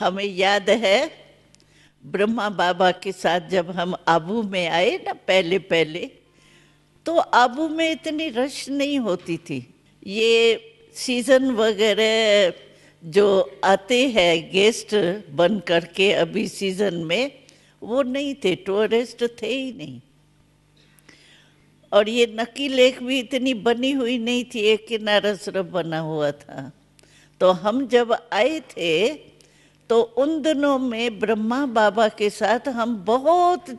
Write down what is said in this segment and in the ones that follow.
हमें याद है ब्रह्मा बाबा के साथ जब हम आबू में आए ना पहले पहले तो आबू में इतनी रश नहीं होती थी ये सीज़न वगैरह जो आते हैं गेस्ट बन करके अभी सीज़न में वो नहीं थे टूरिस्ट थे ही नहीं और ये नकी लेक भी इतनी बनी हुई नहीं थी एक किनारा सिर्फ बना हुआ था तो हम जब आए थे तो उन दिनों में ब्रह्मा बाबा के साथ हम बहुत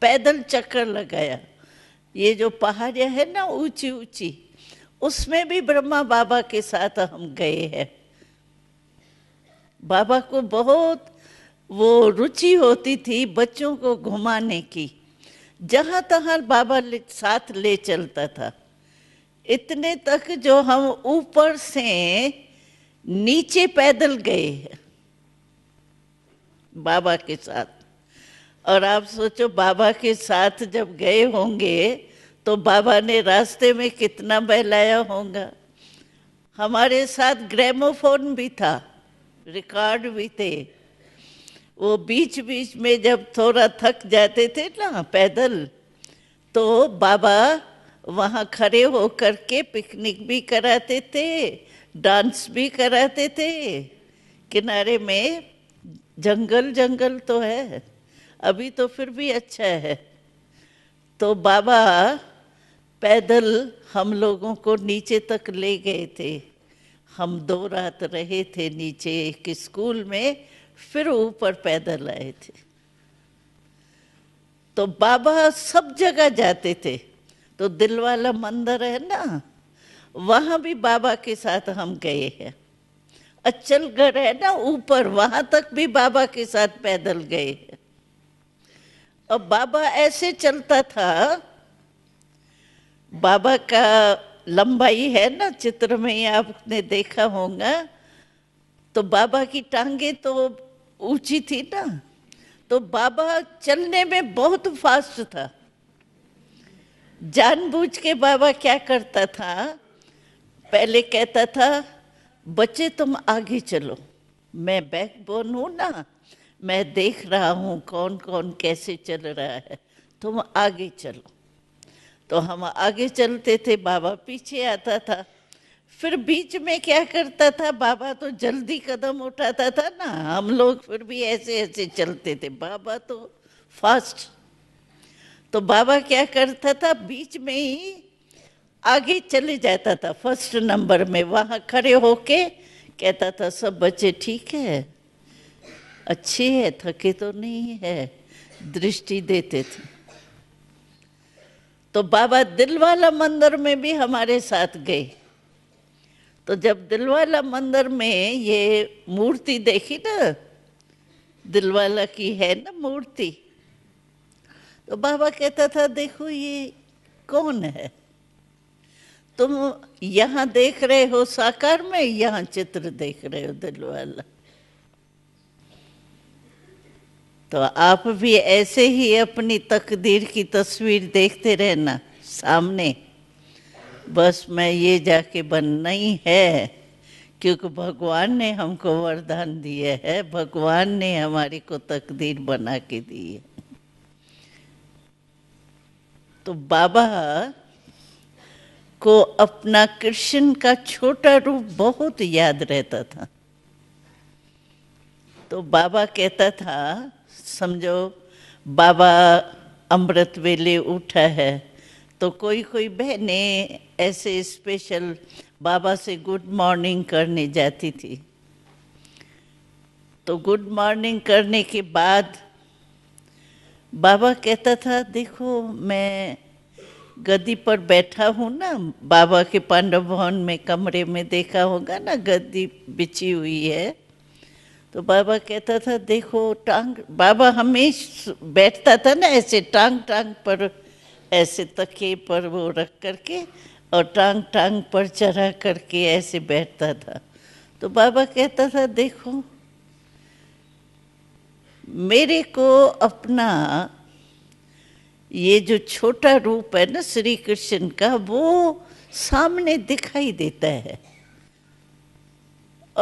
पैदल चक्कर लगाया ये जो पहाड़ियाँ है ना ऊंची ऊंची उसमें भी ब्रह्मा बाबा के साथ हम गए हैं बाबा को बहुत वो रुचि होती थी बच्चों को घुमाने की जहाँ तहाँ बाबा ले, साथ ले चलता था इतने तक जो हम ऊपर से नीचे पैदल गए हैं बाबा के साथ और आप सोचो बाबा के साथ जब गए होंगे तो बाबा ने रास्ते में कितना बहलाया होगा हमारे साथ ग्रामोफोन भी था रिकॉर्ड भी थे वो बीच बीच में जब थोड़ा थक जाते थे ना पैदल तो बाबा वहाँ खड़े कर के पिकनिक भी कराते थे डांस भी कराते थे किनारे में जंगल जंगल तो है अभी तो फिर भी अच्छा है तो बाबा पैदल हम लोगों को नीचे तक ले गए थे हम दो रात रहे थे नीचे एक स्कूल में फिर ऊपर पैदल आए थे तो बाबा सब जगह जाते थे तो दिलवाला मंदिर है ना वहाँ भी बाबा के साथ हम गए हैं अचल घर है ना ऊपर वहां तक भी बाबा के साथ पैदल गए अब बाबा ऐसे चलता था बाबा का लंबाई है ना चित्र में आपने देखा होगा तो बाबा की टांगे तो ऊंची थी ना तो बाबा चलने में बहुत फास्ट था जानबूझ के बाबा क्या करता था पहले कहता था बच्चे तुम आगे चलो मैं बैक बोन हूँ ना मैं देख रहा हूँ कौन कौन कैसे चल रहा है तुम आगे चलो तो हम आगे चलते थे बाबा पीछे आता था फिर बीच में क्या करता था बाबा तो जल्दी कदम उठाता था ना हम लोग फिर भी ऐसे ऐसे चलते थे बाबा तो फास्ट तो बाबा क्या करता था बीच में ही आगे चले जाता था फर्स्ट नंबर में वहाँ खड़े होके कहता था सब बच्चे ठीक है अच्छे है थके तो नहीं है दृष्टि देते थे तो बाबा दिलवाला मंदिर में भी हमारे साथ गए तो जब दिलवाला मंदिर में ये मूर्ति देखी ना दिलवाला की है ना मूर्ति तो बाबा कहता था देखो ये कौन है तुम यहां देख रहे हो साकार में यहाँ चित्र देख रहे हो दिल वाला तो आप भी ऐसे ही अपनी तकदीर की तस्वीर देखते रहना सामने बस मैं ये जाके बनना ही है क्योंकि भगवान ने हमको वरदान दिए है भगवान ने हमारी को तकदीर बना के दी है तो बाबा को अपना कृष्ण का छोटा रूप बहुत याद रहता था तो बाबा कहता था समझो बाबा अमृत वेले उठा है तो कोई कोई बहने ऐसे स्पेशल बाबा से गुड मॉर्निंग करने जाती थी तो गुड मॉर्निंग करने के बाद बाबा कहता था देखो मैं गद्दी पर बैठा हूँ ना बाबा के पांडव भवन में कमरे में देखा होगा ना गद्दी बिछी हुई है तो बाबा कहता था देखो टांग बाबा हमेशा बैठता था ना ऐसे टांग टांग पर ऐसे तके पर वो रख करके और टांग टांग पर चढ़ा करके ऐसे बैठता था तो बाबा कहता था देखो मेरे को अपना ये जो छोटा रूप है ना श्री कृष्ण का वो सामने दिखाई देता है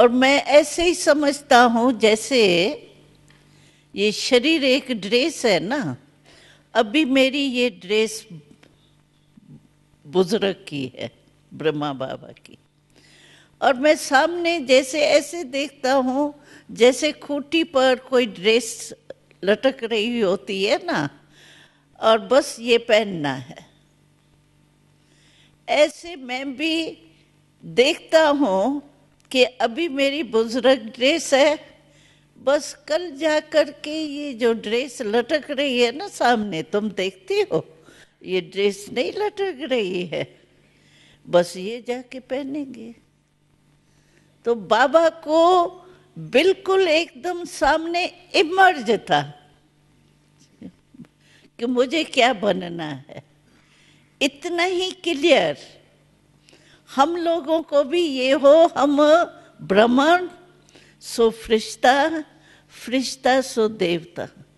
और मैं ऐसे ही समझता हूँ जैसे ये शरीर एक ड्रेस है ना अभी मेरी ये ड्रेस बुजुर्ग की है ब्रह्मा बाबा की और मैं सामने जैसे ऐसे देखता हूँ जैसे खूटी पर कोई ड्रेस लटक रही होती है ना और बस ये पहनना है ऐसे मैं भी देखता हूँ कि अभी मेरी बुजुर्ग ड्रेस है बस कल जा कर के ये जो ड्रेस लटक रही है ना सामने तुम देखती हो ये ड्रेस नहीं लटक रही है बस ये जाके पहनेंगे तो बाबा को बिल्कुल एकदम सामने इमर्ज था कि मुझे क्या बनना है इतना ही क्लियर हम लोगों को भी ये हो हम ब्राह्मण सो फ्रिश्ता फ्रिश्ता सो देवता